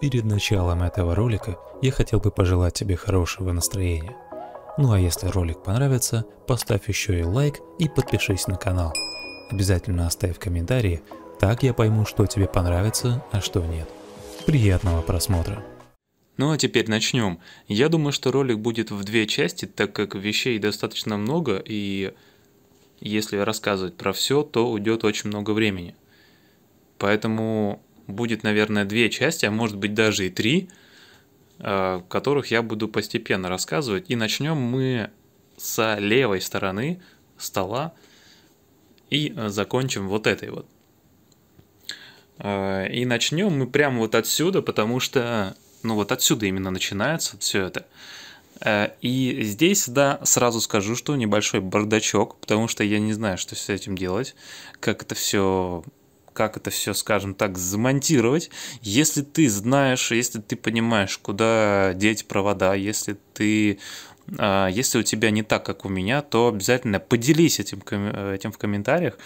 Перед началом этого ролика я хотел бы пожелать тебе хорошего настроения. Ну а если ролик понравится, поставь еще и лайк и подпишись на канал. Обязательно оставь комментарии, так я пойму, что тебе понравится, а что нет. Приятного просмотра! Ну а теперь начнем. Я думаю, что ролик будет в две части, так как вещей достаточно много, и если рассказывать про все, то уйдет очень много времени. Поэтому будет, наверное, две части, а может быть даже и три, э, которых я буду постепенно рассказывать. И начнем мы с левой стороны стола и э, закончим вот этой вот. Э, и начнем мы прямо вот отсюда, потому что, ну вот отсюда именно начинается все это. И здесь, да, сразу скажу, что небольшой бардачок, потому что я не знаю, что с этим делать, как это все как это все, скажем так, замонтировать. Если ты знаешь, если ты понимаешь, куда деть провода, если ты а, если у тебя не так, как у меня, то обязательно поделись этим, этим в комментариях,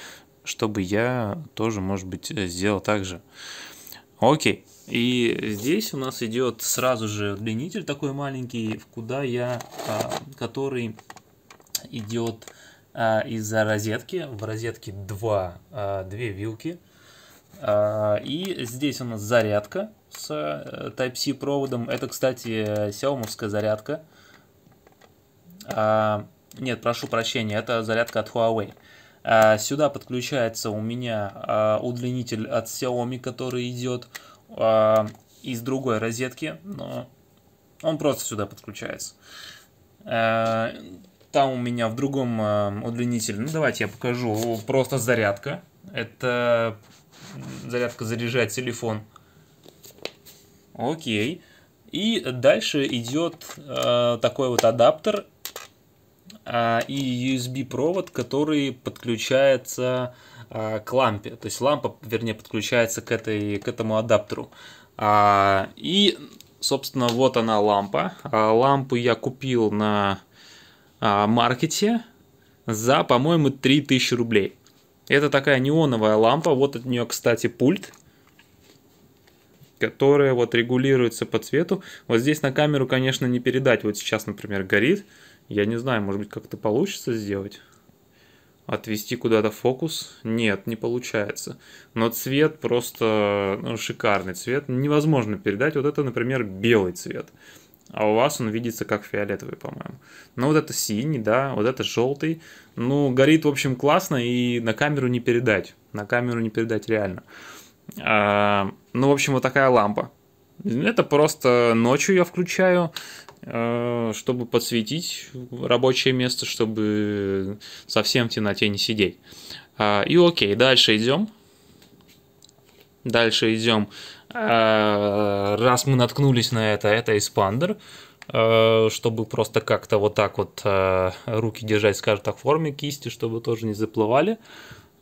чтобы я тоже, может быть, сделал так же. Окей. И здесь у нас идет сразу же удлинитель такой маленький, куда я, а, который идет а, из-за розетки. В розетке два две вилки. А, и здесь у нас зарядка с э, Type-C проводом. Это, кстати, сяомовская зарядка. А, нет, прошу прощения, это зарядка от Huawei. А, сюда подключается у меня удлинитель от Xiaomi, который идет из другой розетки, но он просто сюда подключается. Там у меня в другом удлинителе, ну давайте я покажу, просто зарядка. Это зарядка заряжает телефон. Окей. И дальше идет э, такой вот адаптер э, и USB провод, который подключается э, к лампе. То есть лампа, вернее, подключается к, этой, к этому адаптеру. А, и, собственно, вот она лампа. А, лампу я купил на а, маркете за, по-моему, 3000 рублей. Это такая неоновая лампа. Вот от нее, кстати, пульт, которая вот регулируется по цвету. Вот здесь на камеру, конечно, не передать. Вот сейчас, например, горит. Я не знаю, может быть, как-то получится сделать. Отвести куда-то фокус? Нет, не получается. Но цвет просто ну, шикарный цвет. Невозможно передать. Вот это, например, белый цвет а у вас он видится как фиолетовый, по-моему. Ну, вот это синий, да, вот это желтый. Ну, горит, в общем, классно, и на камеру не передать. На камеру не передать реально. А, ну, в общем, вот такая лампа. Это просто ночью я включаю, э, чтобы подсветить рабочее место, чтобы совсем в темноте не сидеть. А, и окей, дальше идем. Дальше идем Э, раз мы наткнулись на это, это эспандер, э, чтобы просто как-то вот так вот э, руки держать, скажем так, в форме кисти, чтобы тоже не заплывали.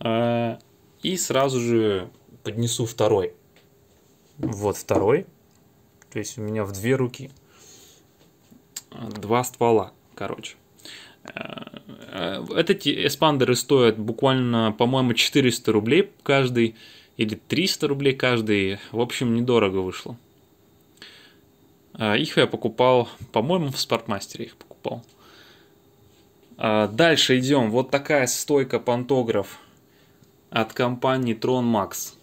И сразу же поднесу второй. Вот второй. То есть у меня в две руки. Два ствола, короче. Эти эспандеры стоят буквально, по-моему, 400 рублей каждый или 300 рублей каждый. В общем, недорого вышло. А, их я покупал, по-моему, в спортмастере их покупал. А, дальше идем. Вот такая стойка пантограф от компании Tron Max.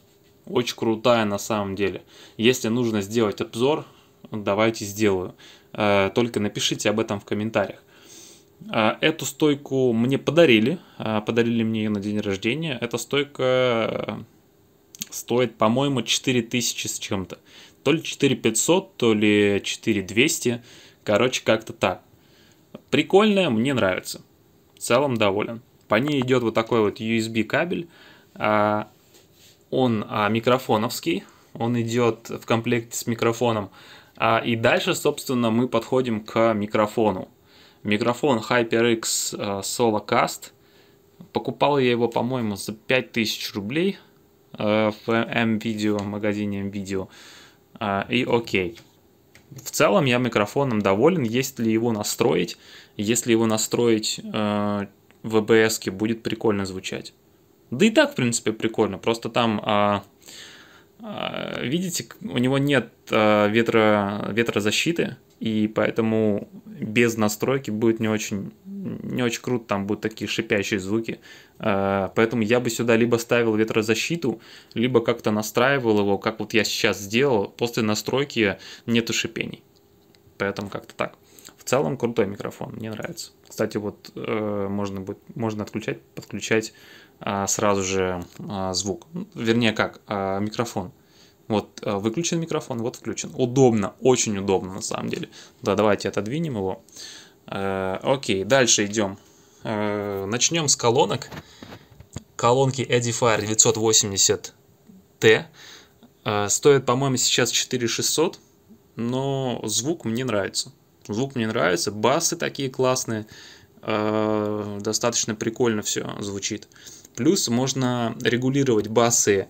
Очень крутая на самом деле. Если нужно сделать обзор, давайте сделаю. А, только напишите об этом в комментариях. Эту стойку мне подарили. Подарили мне ее на день рождения. Эта стойка стоит, по-моему, 4000 с чем-то. То ли 4500, то ли 4200. Короче, как-то так. Прикольная, мне нравится. В целом доволен. По ней идет вот такой вот USB кабель. А, он а, микрофоновский. Он идет в комплекте с микрофоном. А, и дальше, собственно, мы подходим к микрофону. Микрофон HyperX Solocast. Покупал я его, по-моему, за 5000 рублей. Э, в м видео магазине м видео а, И окей. В целом я микрофоном доволен, есть ли его настроить. Если его настроить в э, VBS, будет прикольно звучать. Да и так, в принципе, прикольно. Просто там, а, а, видите, у него нет ветра, ветрозащиты, и поэтому без настройки будет не очень, не очень круто, там будут такие шипящие звуки. А, поэтому я бы сюда либо ставил ветрозащиту, либо как-то настраивал его, как вот я сейчас сделал. После настройки нету шипений. Поэтому как-то так. В целом крутой микрофон, мне нравится. Кстати, вот э, можно будет, можно отключать, подключать а, сразу же а, звук, вернее как микрофон. Вот э, выключен микрофон, вот включен. Удобно, очень удобно на самом деле. Да, давайте отодвинем его. Э, окей, дальше идем. Э, начнем с колонок. Колонки Edifier 980T. Э, стоит, по-моему, сейчас 4600, но звук мне нравится. Звук мне нравится, басы такие классные, э, достаточно прикольно все звучит. Плюс можно регулировать басы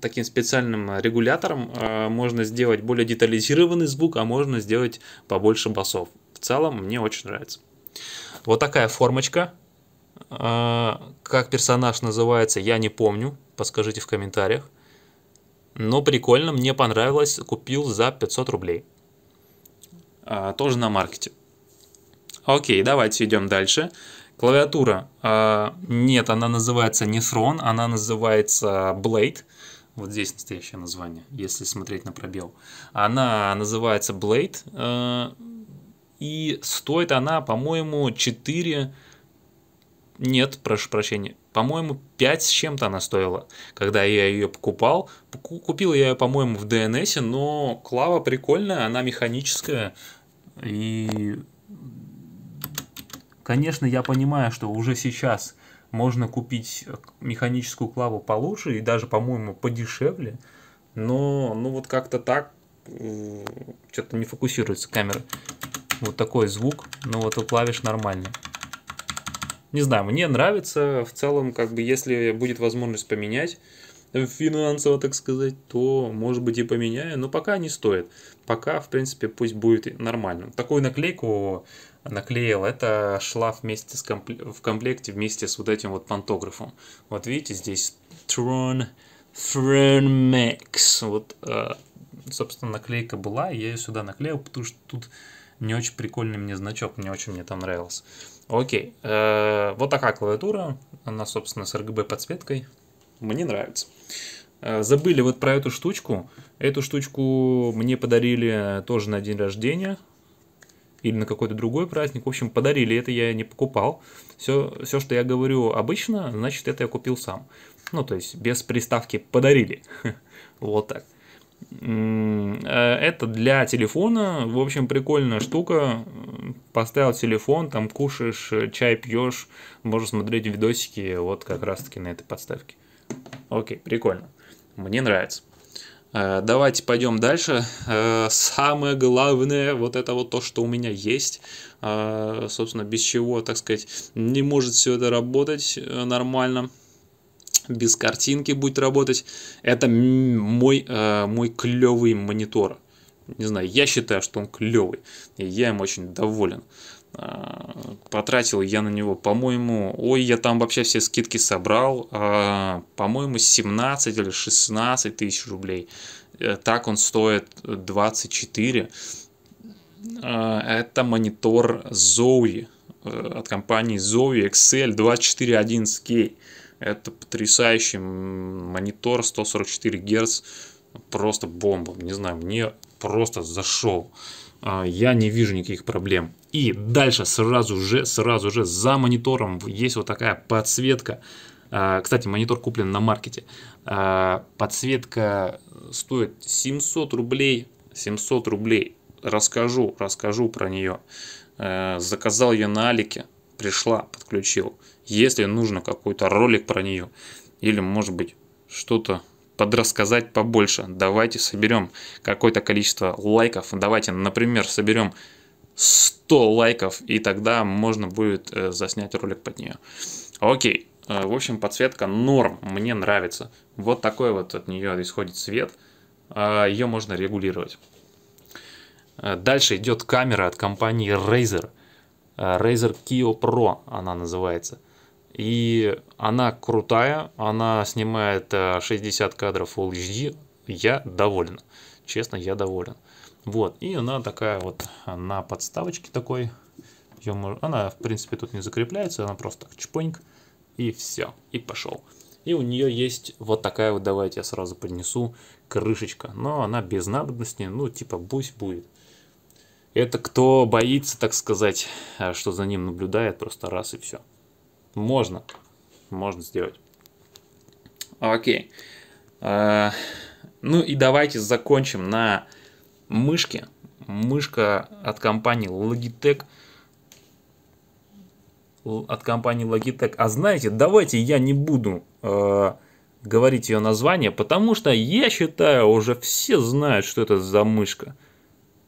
таким специальным регулятором э, можно сделать более детализированный звук, а можно сделать побольше басов. В целом мне очень нравится. Вот такая формочка. Э, как персонаж называется, я не помню. Подскажите в комментариях. Но прикольно, мне понравилось. Купил за 500 рублей. А, тоже на маркете. Окей, давайте идем дальше. Клавиатура. А, нет, она называется не Throne, она называется Blade. Вот здесь настоящее название, если смотреть на пробел. Она называется Blade. А, и стоит она, по-моему, 4... Нет, прошу прощения. По-моему, 5 с чем-то она стоила, когда я ее покупал. Купил я ее, по-моему, в DNS, но клава прикольная, она механическая. И Конечно, я понимаю, что уже сейчас можно купить э, механическую клаву получше и даже, по-моему, подешевле, но ну вот как-то так что-то не фокусируется камера. Вот такой звук, но вот у клавиш нормальный. Не знаю, мне нравится, в целом, как бы, если будет возможность поменять, э, финансово, так сказать, то, может быть, и поменяю, но пока не стоит. Пока, в принципе, пусть будет нормально. Такую наклейку наклеил, это шла вместе с компле в комплекте вместе с вот этим вот пантографом. Вот видите, здесь Tron Tron Max. Вот, э, собственно, наклейка была, и я ее сюда наклеил, потому что тут не очень прикольный мне значок, не очень мне там нравился. Окей, э, вот такая клавиатура, она, собственно, с RGB-подсветкой, мне нравится. Э, забыли вот про эту штучку. Эту штучку мне подарили тоже на день рождения или на какой-то другой праздник. В общем, подарили, это я не покупал. Все, все, что я говорю обычно, значит, это я купил сам. Ну, то есть, без приставки «подарили». Вот так. Э, это для телефона, в общем, прикольная штука. Поставил телефон, там кушаешь, чай пьешь, можешь смотреть видосики вот как раз-таки на этой подставке. Окей, прикольно. Мне нравится. Э, давайте пойдем дальше. Э, самое главное, вот это вот то, что у меня есть. Э, собственно, без чего, так сказать, не может все это работать нормально. Без картинки будет работать. Это мой, мой клевый монитор. Не знаю, я считаю, что он клевый. И я им очень доволен потратил я на него, по-моему, ой, я там вообще все скидки собрал, а, по-моему, 17 или 16 тысяч рублей. Э, так он стоит 24. А, это монитор Zoe э, от компании Zoe XL 2411K. Это потрясающий монитор 144 Гц, просто бомба. Не знаю, мне просто зашел. А, я не вижу никаких проблем. И дальше сразу же, сразу же за монитором есть вот такая подсветка. А, кстати, монитор куплен на маркете. А, подсветка стоит 700 рублей. 700 рублей. Расскажу, расскажу про нее. А, заказал ее на Алике. Пришла, подключил. Если нужно какой-то ролик про нее. Или, может быть, что-то подрассказать побольше. Давайте соберем какое-то количество лайков. Давайте, например, соберем 100 лайков, и тогда можно будет э, заснять ролик под нее. Окей, э, в общем, подсветка норм, мне нравится. Вот такой вот от нее исходит цвет, а ее можно регулировать. Э, дальше идет камера от компании Razer. Razer Kio Pro она называется. И она крутая, она снимает 60 кадров Full HD. Я доволен. Честно, я доволен. Вот, и она такая вот на подставочке такой. Ее Она, в принципе, тут не закрепляется, она просто так чпоньк, и все, и пошел. И у нее есть вот такая вот, давайте я сразу поднесу, крышечка. Но она без надобности, ну, типа, бусь будет. Это кто боится, так сказать, а, что за ним наблюдает, просто раз и все. Можно, можно сделать. Окей. Okay. А, uh, ну и давайте закончим на мышки. Мышка от компании Logitech. От компании Logitech. А знаете, давайте я не буду э, говорить ее название, потому что я считаю, уже все знают, что это за мышка.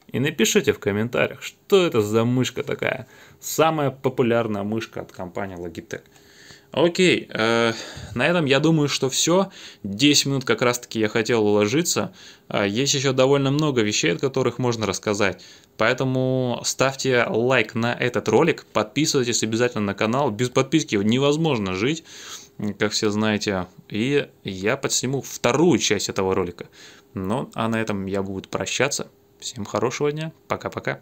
И напишите в комментариях, что это за мышка такая. Самая популярная мышка от компании Logitech. Окей, э, на этом я думаю, что все. 10 минут как раз-таки я хотел уложиться. Э, есть еще довольно много вещей, от которых можно рассказать. Поэтому ставьте лайк на этот ролик, подписывайтесь обязательно на канал. Без подписки невозможно жить, как все знаете. И я подсниму вторую часть этого ролика. Ну, а на этом я буду прощаться. Всем хорошего дня, пока-пока.